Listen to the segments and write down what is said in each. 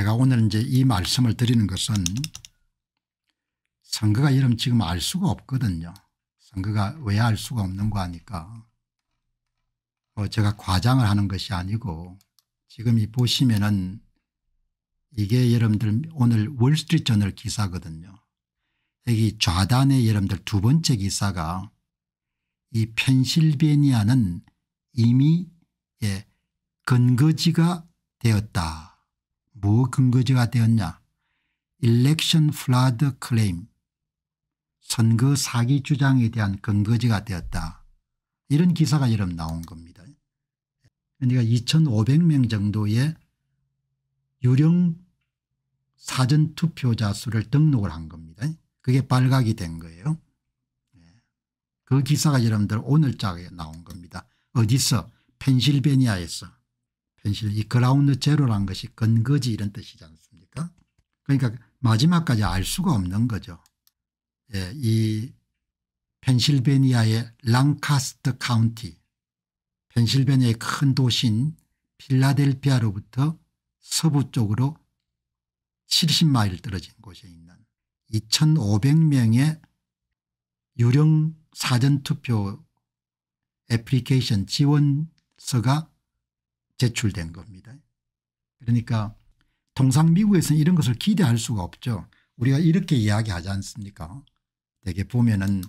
제가 오늘 이제 이 말씀을 드리는 것은 선거가 이름 지금 알 수가 없거든요. 선거가 왜 알 수가 없는거아니까뭐 제가 과장을 하는 것이 아니고 지금 이 보시면은 이게 여러분들 오늘 월스트리트저널 기사거든요. 여기 좌단의 여러분들 두 번째 기사가 이 펜실베니아는 이미 예, 근거지가 되었다. 무 근거지가 되었냐 election flood claim 선거 사기 주장에 대한 근거지가 되었다 이런 기사가 여름 나온 겁니다. 그러니까 2500명 정도의 유령 사전투표자 수를 등록을 한 겁니다. 그게 발각이 된 거예요. 네. 그 기사가 여러분들 오늘자에 나온 겁니다. 어디서? 펜실베니아에서. 현실 이 그라운드 제로라는 것이 근거지 이런 뜻이지 않습니까 그러니까 마지막까지 알 수가 없는 거죠. 예, 이 펜실베니아의 랑카스트 카운티 펜실베니아의 큰 도시인 필라델피아로부터 서부 쪽으로 70마일 떨어진 곳에 있는 2500명의 유령 사전투표 애플리케이션 지원서가 제출된 겁니다. 그러니까 통상 미국에서는 이런 것을 기대할 수가 없죠. 우리가 이렇게 이야기하지 않습니까 되게 보면은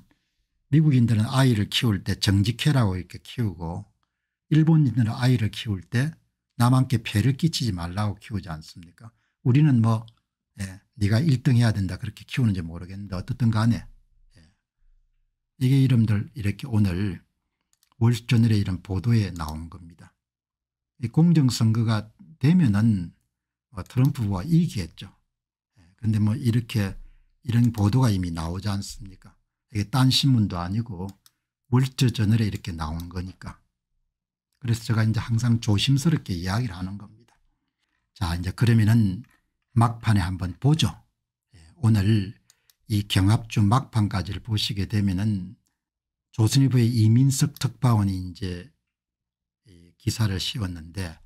미국인들은 아이를 키울 때 정직해라고 이렇게 키우고 일본인들은 아이를 키울 때 남한테 폐를 끼치지 말라고 키우지 않습니까 우리는 뭐 예, 네가 1등 해야 된다 그렇게 키우는지 모르겠는데 어떻든 간에 예. 이게 이름들 이렇게 오늘 월스저널의 이런 보도에 나온 겁니다. 공정선거가 되면은 뭐 트럼프가 이기겠죠. 그런데 예, 뭐 이렇게 이런 보도가 이미 나오지 않습니까 이게 딴 신문도 아니고 월저저널에 이렇게 나온 거니까. 그래서 제가 이제 항상 조심스럽게 이야기를 하는 겁니다. 자 이제 그러면은 막판에 한번 보죠. 예, 오늘 이 경합주 막판까지를 보시게 되면은 조선일보의 이민석 특파원이 이제 기사를 씌웠는데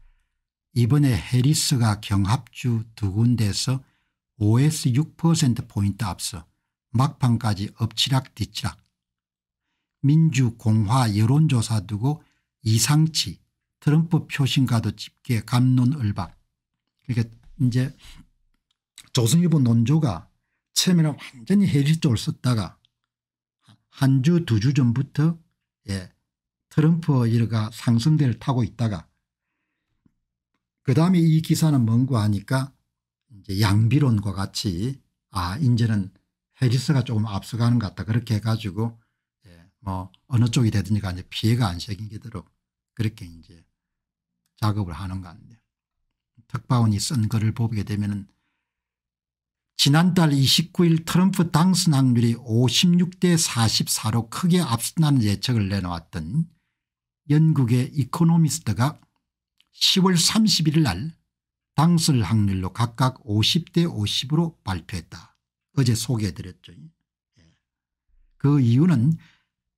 이번에 해리스가 경합주 두 군데에서 5에서 6%포인트 앞서 막판까지 엎치락뒤치락 민주공화 여론조사 두고 이상치 트럼프 표심가도 집계 감론을박 이러니까 이제 조선일보 논조가 처음에는 완전히 해리 쪽을 썼다가 한 주 두주 주 전부터 예, 트럼프가 상승대를 타고 있다가 그다음에 이 기사는 뭔고 하니까 이제 양비론과 같이 아 이제는 해리스가 조금 앞서가는 것 같다 그렇게 해가지고 예, 뭐 어느 쪽이 되든지 가 이제 피해가 안 생기도록 그렇게 이제 작업을 하는 것 같네요. 특파원이 쓴 글을 보게 되면은 지난달 29일 트럼프 당선 확률이 56대 44로 크게 앞선다는 예측을 내놓았던 영국의 이코노미스트가 10월 31일 날 당설 확률로 각각 50대 50으로 발표했다. 어제 소개해드렸죠. 예. 그 이유는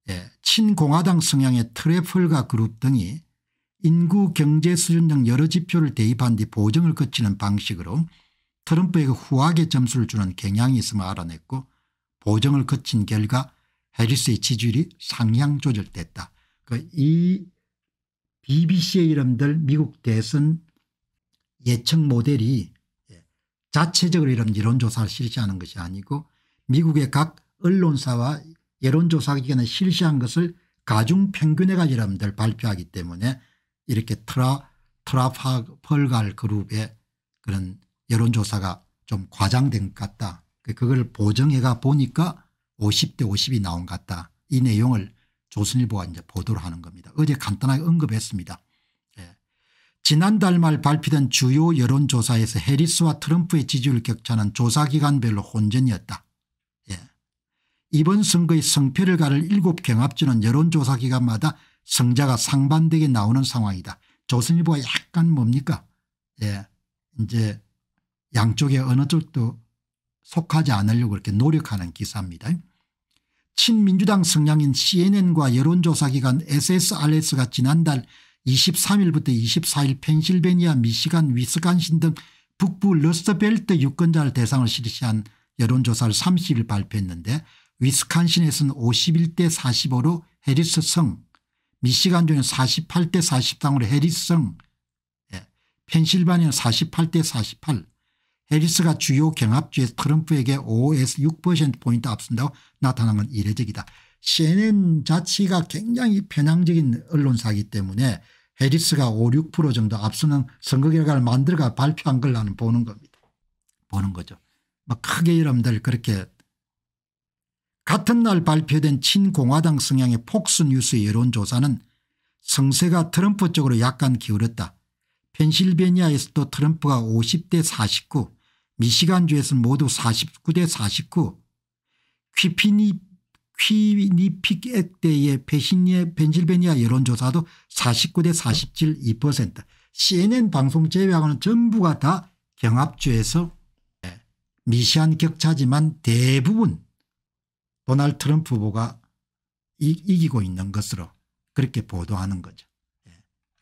예, 친공화당 성향의 트래플과 그룹 등이 인구 경제 수준 등 여러 지표를 대입한 뒤 보정을 거치는 방식으로 트럼프에게 후하게 점수를 주는 경향이 있음을 알아냈고 보정을 거친 결과 해리스의 지지율이 상향 조절됐다. 그까이 그러니까 BBC의 이름들 미국 대선 예측 모델이 자체적으로 이런 여론조사를 실시하는 것이 아니고 미국의 각 언론사와 여론조사기관에 실시한 것을 가중평균해가 여러분들 발표하기 때문에 이렇게 트라, 트라파펄갈 그룹의 그런 여론조사가 좀 과장된 것 같다. 그러니까 그걸 보정해가 보니까 50대 50이 나온 것 같다. 이 내용을 조선일보가 이제 보도를 하는 겁니다. 어제 간단하게 언급했습니다. 예. 지난달 말 발표된 주요 여론조사에서 해리스와 트럼프의 지지율 격차는 조사기간별로 혼전이었다. 예. 이번 선거의 성패를 가를 일곱 경합지는 여론조사기간마다 성자가 상반되게 나오는 상황이다. 조선일보가 약간 뭡니까 예. 이제 양쪽에 어느 쪽도 속하지 않으려고 이렇게 노력하는 기사입니다. 친민주당 성향인 cnn과 여론조사기관 ssrs가 지난달 23일부터 24일 펜실베니아 미시간 위스간신 등 북부 러스트벨트 유권자를 대상을 실시한 여론조사를 30일 발표했는데 위스칸신에서는 51대 45로 해리스성 미시간주는 48대 43으로 해리스성 예, 펜실바니아는 48대 48 해리스가 주요 경합주에 트럼프에게 5에서 6%포인트 앞선다고 나타난 건 이례적이다. CNN 자체가 굉장히 편향적인 언론사이기 때문에 해리스가 5, 6% 정도 앞서는 선거 결과를 만들어가 발표한 걸 나는 보는 겁니다. 보는 거죠. 막 뭐 크게 여러분들 그렇게 같은 날 발표된 친공화당 성향의 폭스뉴스 여론조사는 성세가 트럼프 쪽으로 약간 기울었다. 펜실베니아에서도 트럼프가 50대 49 미시간주에서는 모두 49대 49 퀴피니 퀴니픽 액대의 페신의 펜실베니아 여론조사도 49대 47 2% CNN 방송 제외하고는 전부가 다 경합주에서 예, 미시한 격차지만 대부분 도널드 트럼프 후보가 이, 이기고 있는 것으로 그렇게 보도하는 거죠. 예.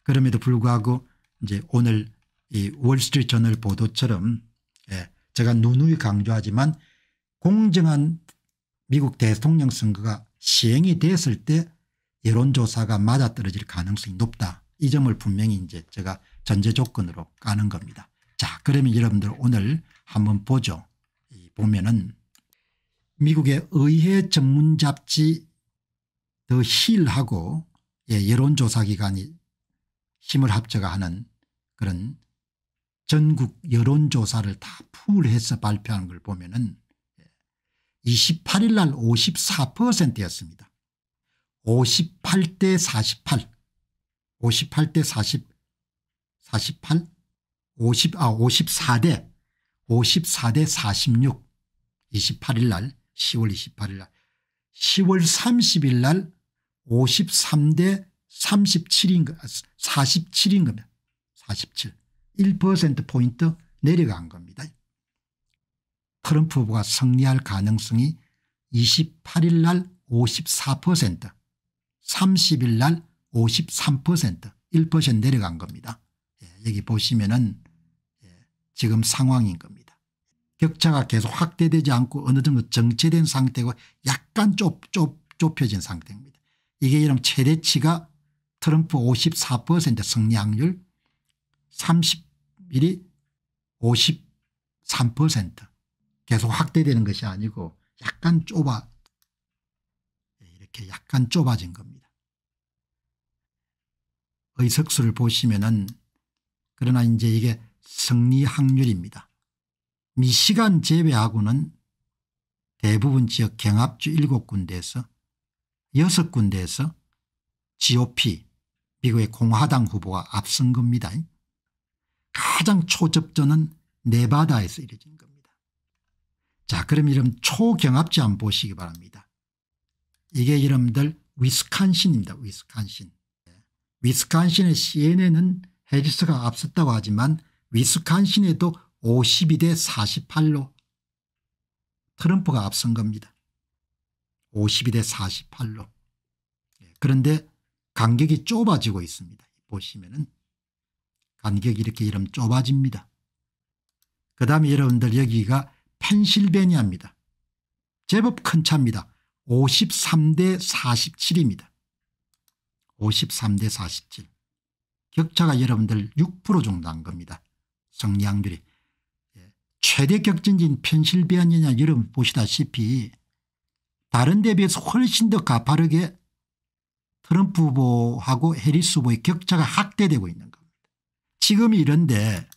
그럼에도 불구하고 이제 오늘 이 월스트리트 저널 보도처럼 예. 제가 누누이 강조하지만 공정한 미국 대통령 선거가 시행이 됐을 때 여론조사가 맞아떨어질 가능성이 높다. 이 점을 분명히 이제 제가 전제 조건으로 까는 겁니다. 자 그러면 여러분들 오늘 한번 보죠. 보면은 미국의 의회 전문 잡지 더 힐하고 예, 여론조사기관이 힘을 합쳐가 하는 그런 전국 여론조사를 다 풀해서 발표한 걸 보면 은 28일 날 54%였습니다. 58대 48 58대 40 48 50, 아, 54대 54 대 46 28일 날 10월 28일 날 10월 30일 날 53대 37인 거 47인 겁니다. 47. 1%포인트 내려간 겁니다. 트럼프 후보가 승리할 가능성이 28일 날54% 30일 날53% 1% 내려간 겁니다. 예, 여기 보시면은 예, 지금 상황인 겁니다. 격차가 계속 확대되지 않고 어느 정도 정체된 상태고 약간 좁, 좁, 좁혀진 상태입니다. 이게 이런 최대치가 트럼프 54% 승리 확률 30일이 53% 계속 확대되는 것이 아니고 약간 좁아 이렇게 약간 좁아진 겁니다. 의석수를 보시면은 그러나 이제 이게 승리 확률입니다. 미시간 제외하고는 대부분 지역 경합주 7군데에서 6군데에서 GOP 미국의 공화당 후보가 앞선 겁니다. 가장 초접전은 네바다에서 이뤄진 겁니다. 자 그럼 이름 초경합지 한번 보시기 바랍니다. 이게 이름들 위스칸신입니다. 위스칸신. 위스칸신의 CNN은 해리스가 앞섰다고 하지만 위스칸신에도 52대 48로 트럼프가 앞선 겁니다. 52대 48로. 예, 그런데 간격이 좁아지고 있습니다. 보시면은 간격이 이렇게 이름 좁아집니다. 그 다음에 여러분들 여기가 펜실베니아입니다. 제법 큰 차입니다. 53대 47입니다. 53대 47. 격차가 여러분들 6% 정도 한 겁니다. 성량들이 예. 최대 격진지인 펜실베니아 여러분 보시다시피 다른 데 비해서 훨씬 더 가파르게 트럼프 후보하고 해리스 후보의 격차가 확대되고 있는 거예요. 지금이 런데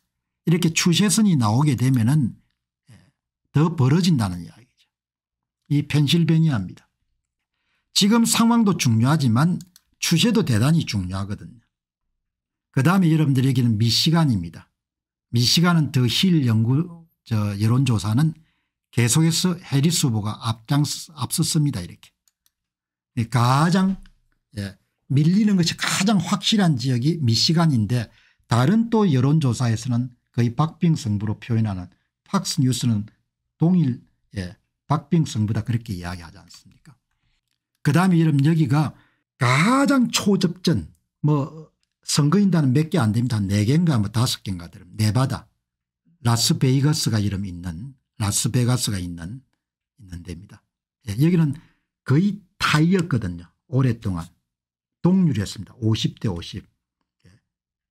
이렇게 추세선이 나오게 되면은 예, 더 벌어진다는 이야기죠. 이 펜실베니아입니다. 지금 상황도 중요하지만 추세도 대단히 중요하거든요. 그 다음에 여러분들에게는 미시간입니다. 미시간은 더힐 연구 저 여론조사는 계속해서 해리스 후보가 앞섰습니다. 이렇게 네, 가장 예, 밀리는 것이 가장 확실한 지역이 미시간인데 다른 또 여론조사에서는 거의 박빙성부로 표현하는 팍스뉴스는 동일 예, 박빙성부다 그렇게 이야기하지 않습니까 그 다음에 여러분 여기가 가장 초접전 뭐 선거인단은 몇 개 안 됩니다. 한 4개인가 뭐 5개인가 들음 네바다 라스베이거스가 이름 있는 라스베가스가 있는 있는 데입니다. 예, 여기는 거의 타이였거든요. 오랫동안 동률이었습니다. 50대 50.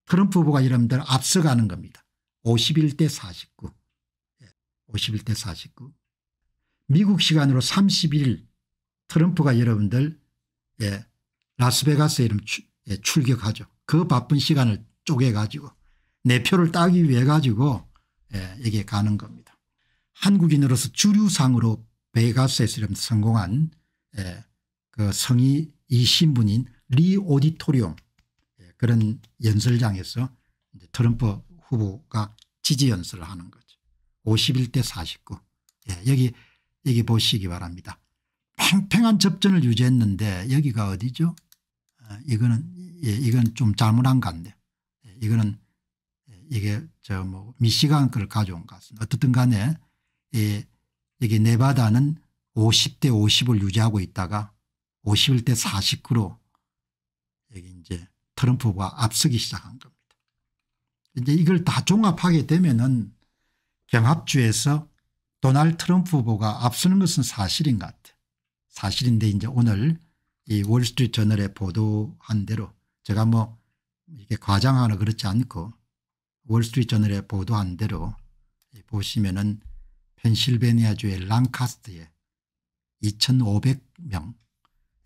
트럼프 후보가 여러분들 앞서가는 겁니다. 51대 49. 51대 49. 미국 시간으로 31일 트럼프가 여러분들 예, 라스베가스에 이름 예, 출격하죠. 그 바쁜 시간을 쪼개 가지고 내 표를 따기 위해 가지고 예, 여기에 가는 겁니다. 한국인으로서 주류상으로 베가스에서 성공한 예, 그 성이 이 신분인 리 오디토리움 그런 연설장에서 트럼프 후보가 지지 연설을 하는 거죠. 51대 49. 예, 여기 여기 보시기 바랍니다. 팽팽한 접전을 유지했는데 여기가 어디죠? 아, 이거는 예, 이건 좀 잘못한 것같요 예, 이거는 예, 이게 저 뭐 미시간 걸 가져온 것 같습니다. 어떻든 간에 예, 여기 네바다는 50대 50을 유지하고 있다가 51대 49로 여기 이제 트럼프가 앞서기 시작한 겁니다. 이제 이걸 다 종합하게 되면은 경합주에서 도널드 트럼프 후보가 앞서는 것은 사실인 것 같아요. 사실인데 이제 오늘 이 월스트리트 저널에 보도한 대로 제가 뭐 이게 과장하나 그렇지 않고 월스트리트 저널에 보도한 대로 보시면은 펜실베니아주의 랑카스트에 2500명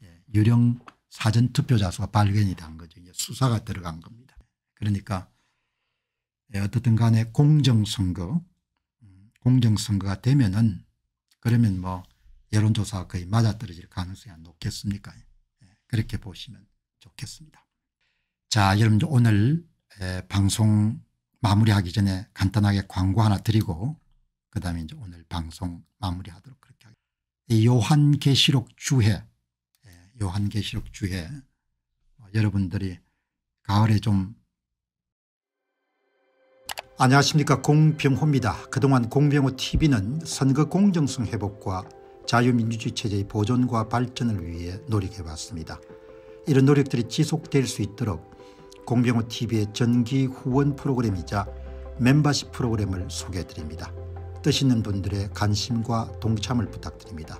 예, 유령 사전 투표자 수가 발견이 된 거죠. 이제 수사가 들어간 겁니다. 그러니까 예, 어떻든 간에 공정선거 음, 공정선거가 되면은 그러면 뭐 여론조사가 거의 맞아떨어질 가능성이 높겠습니까 예, 그렇게 보시면 좋겠습니다. 자 여러분 오늘 예, 방송 마무리하기 전에 간단하게 광고 하나 드리고 그다음에 이제 오늘 방송 마무리하도록 그렇게 하겠습니다. 요한계시록 주회 요한계시록 주에 여러분들이 가을에 좀 안녕하십니까 공병호입니다. 그동안 공병호 tv는 선거 공정성 회복과 자유민주주의 체제의 보존과 발전을 위해 노력해왔습니다. 이런 노력들이 지속될 수 있도록 공병호 tv의 전기 후원 프로그램이자 멤버십 프로그램을 소개해드립니다. 뜻 있는 분들의 관심과 동참을 부탁드립니다.